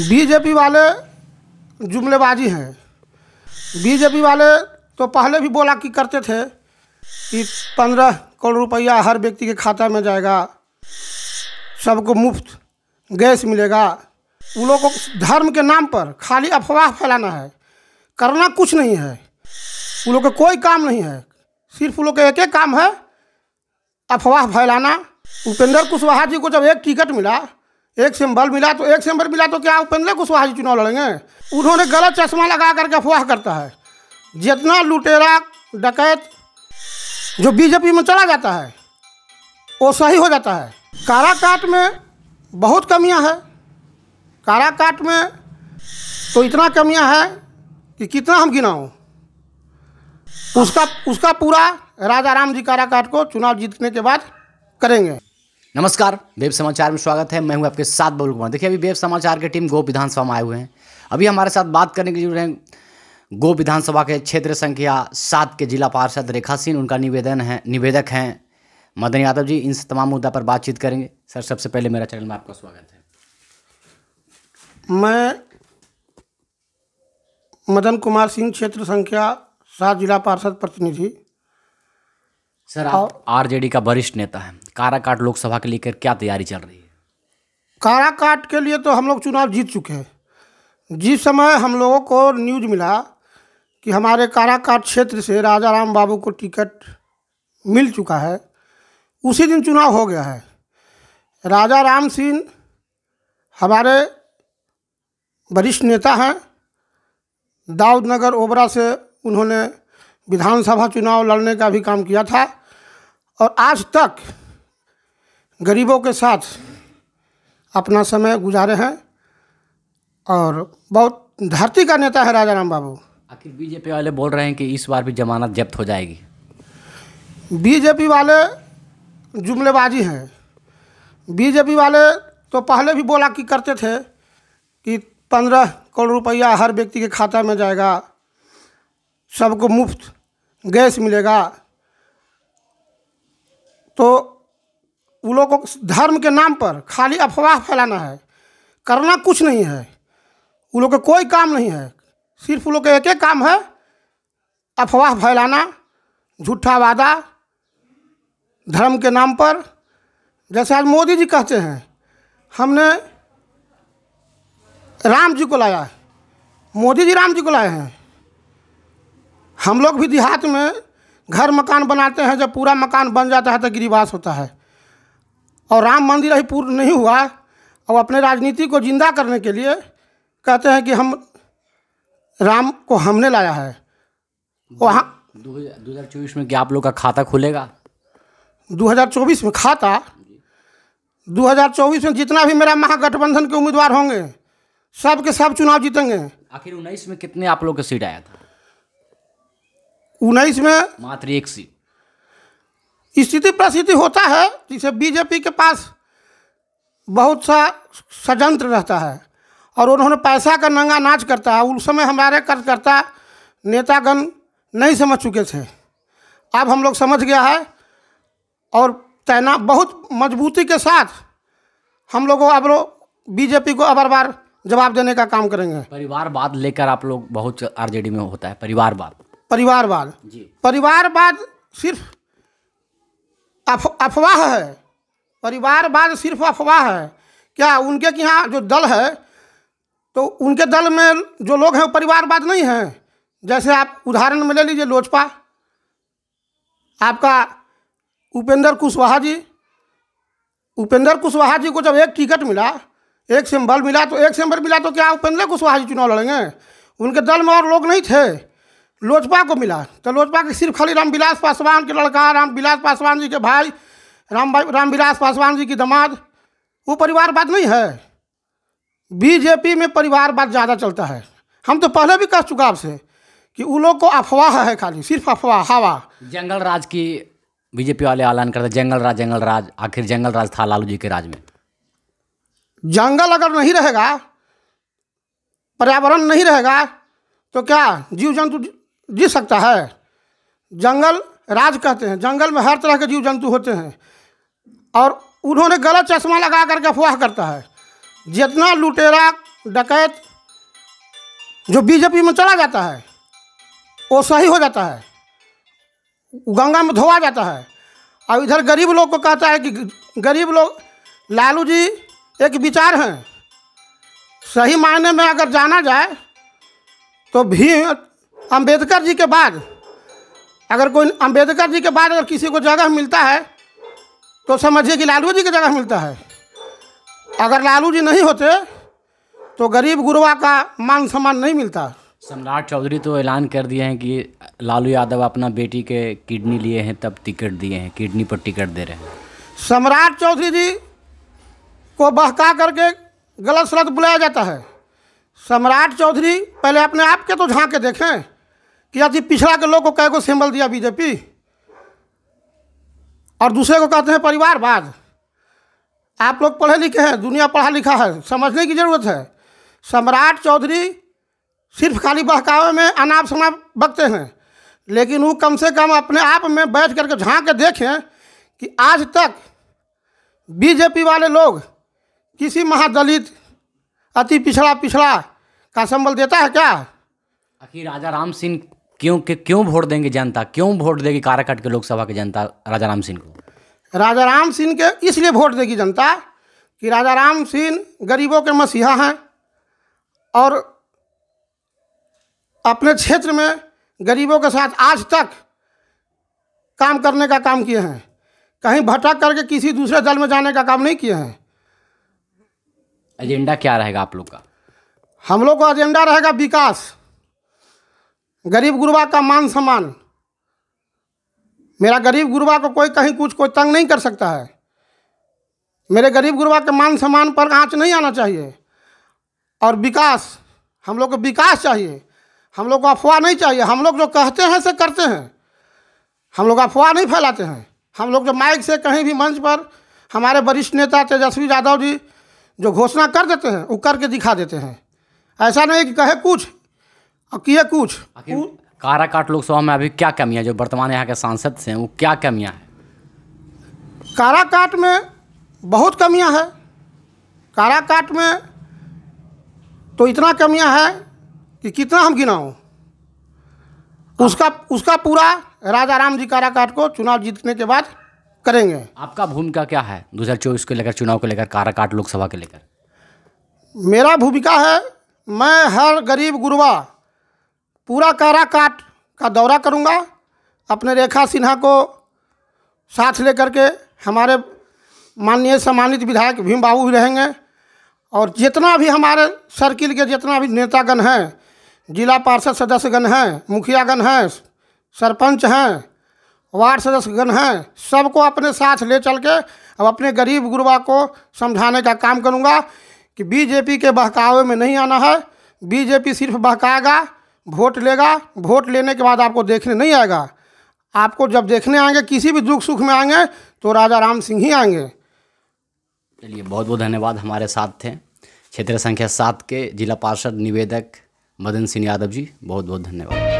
BJP वाले जुमलेबाजी हैं BJP वाले तो पहले भी बोला कि करते थे कि पंद्रह करोड़ रुपया हर व्यक्ति के खाता में जाएगा सबको मुफ्त गैस मिलेगा उन लोगों को धर्म के नाम पर खाली अफवाह फैलाना है करना कुछ नहीं है उन लोग का कोई काम नहीं है सिर्फ उन लोग का एक एक काम है अफवाह फैलाना उपेंद्र कुशवाहा जी को जब एक टिकट मिला एक सिंबल मिला तो एक सिंबल मिला तो क्या उपेंद्र कुशवाहा जी चुनाव लड़ेंगे उन्होंने गलत चश्मा लगा करके अफवाह करता है जितना लुटेरा डकैत जो बीजेपी में चला जाता है वो सही हो जाता है काराकाट में बहुत कमियां है काराकाट में तो इतना कमियां है कि कितना हम गिनाऊँ उसका उसका पूरा राजा राम जी काराकाट को चुनाव जीतने के बाद करेंगे नमस्कार वेब समाचार में स्वागत है मैं हूं आपके साथ बबुल कुमार देखिए अभी वेब समाचार के टीम गो विधानसभा में आए हुए हैं अभी हमारे साथ बात करने के लिए जुड़े हैं गो विधानसभा के क्षेत्र संख्या सात के जिला पार्षद रेखा सिंह उनका निवेदन है निवेदक हैं मदन यादव जी इन तमाम मुद्दा पर बातचीत करेंगे सर सबसे पहले मेरा चैनल में आपका स्वागत है मैं मदन कुमार सिंह क्षेत्र संख्या सात जिला पार्षद प्रतिनिधि सर आप हाँ। आरजेडी का वरिष्ठ नेता है काराकाट लोकसभा के लेकर क्या तैयारी चल रही है काराकाट के लिए तो हम लोग चुनाव जीत चुके हैं जिस समय हम लोगों को न्यूज मिला कि हमारे काराकाट क्षेत्र से राजा राम बाबू को टिकट मिल चुका है उसी दिन चुनाव हो गया है राजा राम सिंह हमारे वरिष्ठ नेता हैं दाऊदनगर ओबरा से उन्होंने विधानसभा चुनाव लड़ने का भी काम किया था और आज तक गरीबों के साथ अपना समय गुजारे हैं और बहुत धरती का नेता है राजा राम बाबू आखिर बीजेपी वाले बोल रहे हैं कि इस बार भी जमानत जब्त हो जाएगी बीजेपी वाले जुमलेबाजी हैं बीजेपी वाले तो पहले भी बोला कि करते थे कि पंद्रह करोड़ रुपया हर व्यक्ति के खाता में जाएगा सबको मुफ्त गैस मिलेगा तो वो लोगों को धर्म के नाम पर खाली अफवाह फैलाना है करना कुछ नहीं है वो लोग का कोई काम नहीं है सिर्फ वो लोग का एक एक काम है अफवाह फैलाना झूठा वादा धर्म के नाम पर जैसे आज मोदी जी कहते हैं हमने राम जी को लाया है मोदी जी राम जी को लाए हैं हम लोग भी देहात में घर मकान बनाते हैं जब पूरा मकान बन जाता है तो गिरिवास होता है और राम मंदिर अभी पूर्ण नहीं हुआ और अपने राजनीति को जिंदा करने के लिए कहते हैं कि हम राम को हमने लाया है वहाँ दो हज़ार चौबीस में क्या आप लोग का खाता खुलेगा 2024 में खाता 2024 में जितना भी मेरा महागठबंधन के उम्मीदवार होंगे सब के सब चुनाव जीतेंगे आखिर उन्नीस में कितने आप लोग का सीट आया था उन्नीस में मात्र एक सीट स्थिति परिस्थिति होता है जिसे बीजेपी के पास बहुत सा षडयंत्र रहता है और उन्होंने पैसा का नंगा नाच करता है उस समय हमारे कार्यकर्ता नेतागण नहीं समझ चुके थे अब हम लोग समझ गया है और तैनात बहुत मजबूती के साथ हम लोगों अब लोग बीजेपी को अबर बार जवाब देने का काम करेंगे परिवारवाद लेकर आप लोग बहुत आरजेडी में होता है परिवारवाद परिवारवाद परिवारवाद सिर्फ अफ, अफवाह है परिवारवाद सिर्फ अफवाह है क्या उनके के यहाँ जो दल है तो उनके दल में जो लोग हैं वो परिवारवाद नहीं हैं जैसे आप उदाहरण में ले लीजिए लोजपा आपका उपेंद्र कुशवाहा जी उपेंद्र कुशवाहा जी को जब एक टिकट मिला एक सिंबल मिला तो एक सिंबल मिला तो क्या उपेंद्र कुशवाहा जी चुनाव लड़ेंगे उनके दल में और लोग नहीं थे लोजपा को मिला तो लोजपा के सिर्फ खाली रामविलास पासवान के लड़का रामविलास पासवान जी के भाई राम भाई रामविलास पासवान जी की दमाद वो परिवारवाद नहीं है बीजेपी में परिवारवाद ज़्यादा चलता है हम तो पहले भी कह चुका आपसे कि उन लोग को अफवाह है खाली सिर्फ अफवाह हवा जंगल राज की बीजेपी वाले ऐलान करते जंगल राज जंगल राज आखिर जंगल राज था लालू जी के राज में जंगल अगर नहीं रहेगा पर्यावरण नहीं रहेगा तो क्या जीव जंतु जी सकता है जंगल राज कहते हैं जंगल में हर तरह के जीव जंतु होते हैं और उन्होंने गलत चश्मा लगा करके अफवाह करता है जितना लुटेरा डकैत जो बीजेपी में चला जाता है वो सही हो जाता है गंगा में धोआ जाता है और इधर गरीब लोग को कहता है कि गरीब लोग लालू जी एक विचार हैं सही मायने में अगर जाना जाए तो भी अंबेडकर जी के बाद अगर कोई अंबेडकर जी के बाद अगर किसी को जगह मिलता है तो समझिए कि लालू जी की जगह मिलता है अगर लालू जी नहीं होते तो गरीब गुरुआ का मान सम्मान नहीं मिलता सम्राट चौधरी तो ऐलान कर दिए हैं कि लालू यादव अपना बेटी के किडनी लिए हैं तब टिकट दिए हैं किडनी पर टिकट दे रहे हैं सम्राट चौधरी जी को बहका करके गलत सलत बुलाया जाता है सम्राट चौधरी पहले अपने आप के तो झांके देखें कि अति पिछड़ा के लोग को कै को सिंबल दिया बीजेपी और दूसरे को कहते हैं परिवारवाद आप लोग पढ़े लिखे हैं दुनिया पढ़ा लिखा है समझने की ज़रूरत है सम्राट चौधरी सिर्फ खाली बहकावे में अनाप शनाप बकते हैं लेकिन वो कम से कम अपने आप में बैठ करके झांक के देखें कि आज तक बीजेपी वाले लोग किसी महादलित अति पिछड़ा पिछड़ा का संबल देता है क्या आखिर राजा राम सिंह क्यों क्यों वोट देंगे जनता क्यों वोट देगी काराकाट के लोकसभा के जनता राजा राम सिंह को राजा राम सिंह के इसलिए वोट देगी जनता कि राजा राम सिंह गरीबों के मसीहा हैं और अपने क्षेत्र में गरीबों के साथ आज तक काम करने का काम किए हैं कहीं भटक करके किसी दूसरे दल में जाने का काम नहीं किए हैं एजेंडा क्या रहेगा आप लोग का हम लोग का एजेंडा रहेगा विकास गरीब गुरबा का मान सम्मान मेरा गरीब गुरबा को कोई कहीं कुछ कोई तंग नहीं कर सकता है मेरे गरीब गुरबा के मान सम्मान पर आँच नहीं आना चाहिए और विकास हम लोग को विकास चाहिए हम लोग को अफवाह नहीं चाहिए हम लोग जो कहते हैं से करते हैं हम लोग अफवाह नहीं फैलाते हैं हम लोग जो माइक से कहीं भी मंच पर हमारे वरिष्ठ नेता तेजस्वी यादव जी जो घोषणा कर देते हैं वो करके दिखा देते हैं ऐसा नहीं कि कहे कुछ किया कुछ काराकाट लोकसभा में अभी क्या कमियां जो वर्तमान यहाँ के सांसद से हैं वो क्या कमियां हैं काराकाट में बहुत कमियां है काराकाट में तो इतना कमियां है कि कितना हम गिनाऊँ उसका उसका पूरा राजा राम जी काराकाट को चुनाव जीतने के बाद करेंगे आपका भूमिका क्या है दो हज़ार चौबीस को लेकर चुनाव को लेकर काराकाट लोकसभा के लेकर मेरा भूमिका है मैं हर गरीब गुरबा पूरा काराकाट का दौरा करूँगा अपने रेखा सिन्हा को साथ लेकर के हमारे माननीय सम्मानित विधायक भीम बाबू भी रहेंगे और जितना भी हमारे सर्किल के जितना भी नेतागण हैं जिला पार्षद सदस्यगण हैं मुखियागण हैं सरपंच हैं वार्ड सदस्यगण हैं सबको अपने साथ ले चल के अब अपने गरीब गुरबा को समझाने का काम करूँगा कि बीजेपी के बहकावे में नहीं आना है बीजेपी सिर्फ बहकाएगा वोट लेगा वोट लेने के बाद आपको देखने नहीं आएगा आपको जब देखने आएंगे किसी भी दुख सुख में आएंगे तो राजा राम सिंह ही आएंगे चलिए बहुत बहुत धन्यवाद हमारे साथ थे क्षेत्र संख्या सात के जिला पार्षद निवेदक मदन सिंह यादव जी बहुत बहुत धन्यवाद